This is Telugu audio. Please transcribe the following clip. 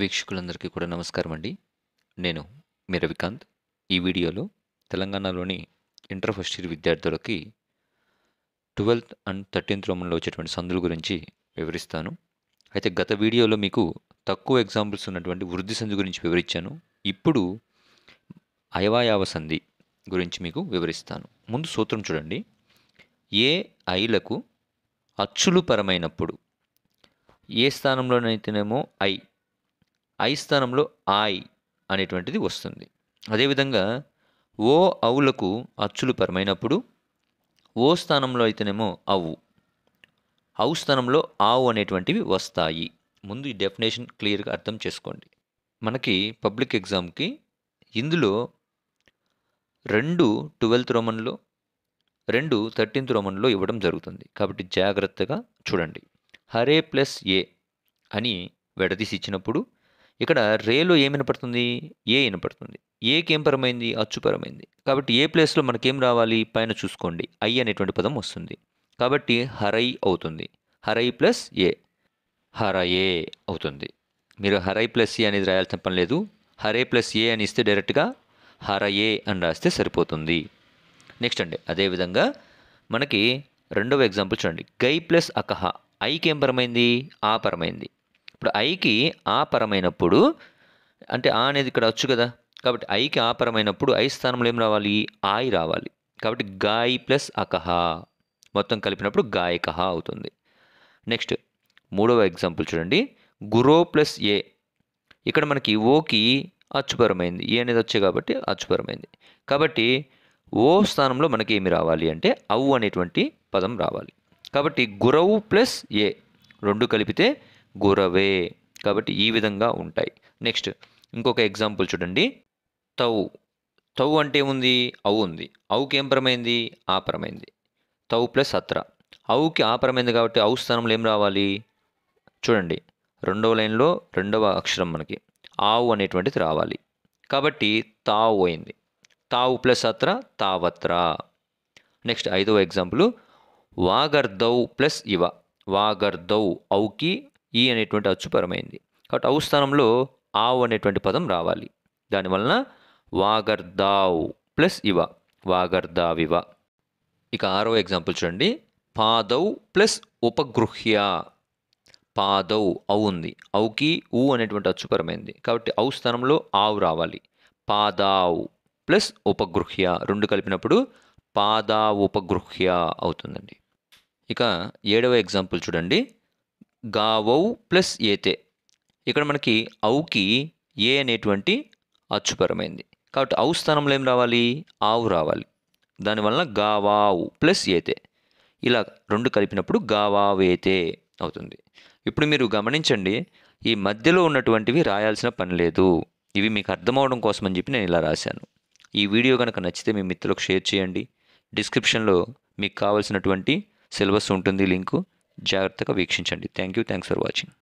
వీక్షకులందరికీ కూడా నమస్కారం అండి నేను మీ రవికాంత్ ఈ వీడియోలో తెలంగాణలోని ఇంటర్ ఫస్ట్ ఇయర్ విద్యార్థులకి ట్వెల్త్ అండ్ థర్టీన్త్ రోమంలో వచ్చేటువంటి సందుల గురించి వివరిస్తాను అయితే గత వీడియోలో మీకు తక్కువ ఎగ్జాంపుల్స్ ఉన్నటువంటి వృద్ధి సంధి గురించి వివరించాను ఇప్పుడు అయవాయావ సంధి గురించి మీకు వివరిస్తాను ముందు సూత్రం చూడండి ఏ ఐలకు అచ్చులు పరమైనప్పుడు ఏ స్థానంలోనైతేనేమో ఐ ఐ స్థానంలో ఆయ్ అనేటువంటిది వస్తుంది అదేవిధంగా ఓ అవులకు అచ్చులు పరమైనప్పుడు ఓ స్థానంలో అయితేనేమో అవు అవు స్థానంలో ఆవు అనేటువంటివి వస్తాయి ముందు ఈ డెఫినేషన్ క్లియర్గా అర్థం చేసుకోండి మనకి పబ్లిక్ ఎగ్జామ్కి ఇందులో రెండు ట్వెల్త్ రోమన్లో రెండు థర్టీన్త్ రోమన్లో ఇవ్వడం జరుగుతుంది కాబట్టి జాగ్రత్తగా చూడండి హరే ప్లస్ ఏ అని విడదీసి ఇచ్చినప్పుడు ఇక్కడ రేలో ఏం వినపడుతుంది ఏ వినపడుతుంది ఏకి ఏం పరమైంది అచ్చుపరమైంది కాబట్టి ఏ ప్లేస్లో మనకేం రావాలి పైన చూసుకోండి ఐ అనేటువంటి పదం వస్తుంది కాబట్టి హరై అవుతుంది హరై ప్లస్ ఏ హరయే అవుతుంది మీరు హరై ప్లస్ ఏ అనేది రాయాల్సిన పని లేదు హరే ప్లస్ ఏ అని ఇస్తే డైరెక్ట్గా హరయే అని రాస్తే సరిపోతుంది నెక్స్ట్ అండి అదేవిధంగా మనకి రెండవ ఎగ్జాంపుల్ చూడండి గై ప్లస్ అకహ ఐకి ఏం పరమైంది ఆ పరమైంది ఇప్పుడు ఐకి ఆపరమైనప్పుడు అంటే ఆ అనేది ఇక్కడ వచ్చు కదా కాబట్టి ఐకి ఆపరమైనప్పుడు ఐ స్థానంలో ఏం రావాలి ఆయి రావాలి కాబట్టి గాయి ప్లస్ అకహ మొత్తం కలిపినప్పుడు గాయకహ అవుతుంది నెక్స్ట్ మూడవ ఎగ్జాంపుల్ చూడండి గురో ప్లస్ ఏ ఇక్కడ మనకి ఓకి అచ్చుపరమైంది ఏ అనేది వచ్చే కాబట్టి అచ్చుపరమైంది కాబట్టి ఓ స్థానంలో మనకి ఏమి రావాలి అంటే అవు అనేటువంటి పదం రావాలి కాబట్టి గురవు ప్లస్ ఏ రెండు కలిపితే గురవే కాబట్టి ఈ విధంగా ఉంటాయి నెక్స్ట్ ఇంకొక ఎగ్జాంపుల్ చూడండి తౌ తౌ అంటే ఏముంది అవు ఉంది అవుకి ఏం పరమైంది ఆ పరమైంది తౌ ప్లస్ అత్ర అవుకి ఆ పరమైంది కాబట్టి అవు స్థానంలో ఏం రావాలి చూడండి రెండవ లైన్లో రెండవ అక్షరం మనకి ఆవు అనేటువంటిది రావాలి కాబట్టి తావు అయింది తావు ప్లస్ అత్ర తావత్ర నెక్స్ట్ ఐదవ ఎగ్జాంపుల్ వాగర్దౌ ప్లస్ ఇవ దౌ అవుకి ఈ అనేటువంటి అచ్చుపరమైంది కాబట్టి అవు స్థానంలో ఆవు అనేటువంటి పదం రావాలి దానివలన వాగర్దావు ప్లస్ ఇవ వాగర్దావివ ఇక ఆరో ఎగ్జాంపుల్ చూడండి పాదౌ ప్లస్ ఉపగృహ్య పాదౌ ఔ ఉంది ఔకి ఊ అనేటువంటి అచ్చుపరమైంది కాబట్టి ఔ స్థానంలో ఆవు రావాలి పాదావు ప్లస్ ఉపగృహ్య రెండు కలిపినప్పుడు పాదా ఉపగృహ్య అవుతుందండి ఇక ఏడవ ఎగ్జాంపుల్ చూడండి గావౌ ప్లస్ ఏతే ఇక్కడ మనకి ఔకి ఏ అనేటువంటి అచ్చుపరమైంది కాబట్టి ఔ స్థానంలో ఏం రావాలి ఆవు రావాలి దానివల్ల గావావు ప్లస్ ఏతే ఇలా రెండు కలిపినప్పుడు గావావేతే అవుతుంది ఇప్పుడు మీరు గమనించండి ఈ మధ్యలో ఉన్నటువంటివి రాయాల్సిన పని లేదు ఇవి మీకు అర్థమవడం కోసం అని చెప్పి నేను ఇలా రాశాను ఈ వీడియో కనుక నచ్చితే మీ మిత్రులకు షేర్ చేయండి డిస్క్రిప్షన్లో మీకు కావాల్సినటువంటి సిలబస్ ఉంటుంది లింకు జాగ్రత్తగా వీక్షించండి thank you thanks for watching